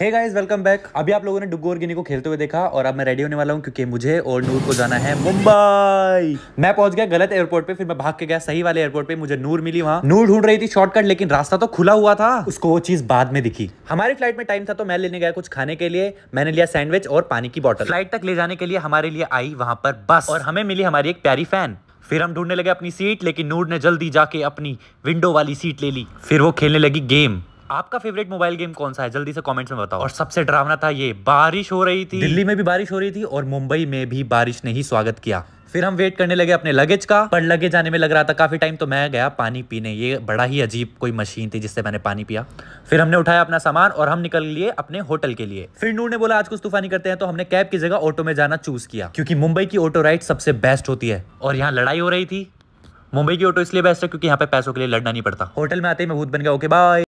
hey guys welcome back अभी आप लोगों ने डुगो और गिनी को खेलते हुए देखा और अब मैं रेडी होने वाला हूँ क्योंकि मुझे और नूर को जाना है मुंबई मैं पहुंच गया गलत एयरपोर्ट पे फिर मैं भाग के गया सही वाले एयरपोर्ट पे मुझे नूर मिली वहाँ नूर ढूंढ रही थी शॉर्टकट लेकिन रास्ता तो खुला हुआ था उसको वो चीज बाद में दिखी हमारी फ्लाइट में टाइम था तो मैं लेने गया कुछ खाने के लिए मैंने लिया सैंडविच और पानी की बॉटल फ्लाइट तक ले जाने के लिए हमारे लिए आई वहाँ पर बस और हमें मिली हमारी एक प्यारी फैन फिर हम ढूंढने लगे अपनी सीट लेकिन नूर ने जल्दी जाके अपनी विंडो वाली सीट ले ली फिर वो खेलने लगी गेम आपका फेवरेट मोबाइल गेम कौन सा है जल्दी से कमेंट्स में बताओ और सबसे डरावना था ये बारिश हो रही थी दिल्ली में भी बारिश हो रही थी और मुंबई में भी बारिश ने ही स्वागत किया फिर हम वेट करने लगे अपने लगेज का पर लगेज आने में लग रहा था काफ़ी टाइम तो मैं गया पानी पीने ये बड़ा ही अजीब कोई मशीन थी जिससे मैंने पानी पिया फिर हमने उठाया अपना सामान और हम निकल लिए अपने होटल के लिए फिर नूर ने बोला आज कुछ तूफानी करते हैं तो हमने कैब की जगह ऑटो में जाना चूज किया क्योंकि मुंबई की ऑटो राइड सबसे बेस्ट होती है और यहाँ लड़ाई हो रही थी मुंबई की ऑटो इसलिए बेस्ट है क्योंकि यहाँ पे पैसों के लिए लड़ना नहीं पड़ता होटल में आते ही मैं भूत बन गया ओके बाय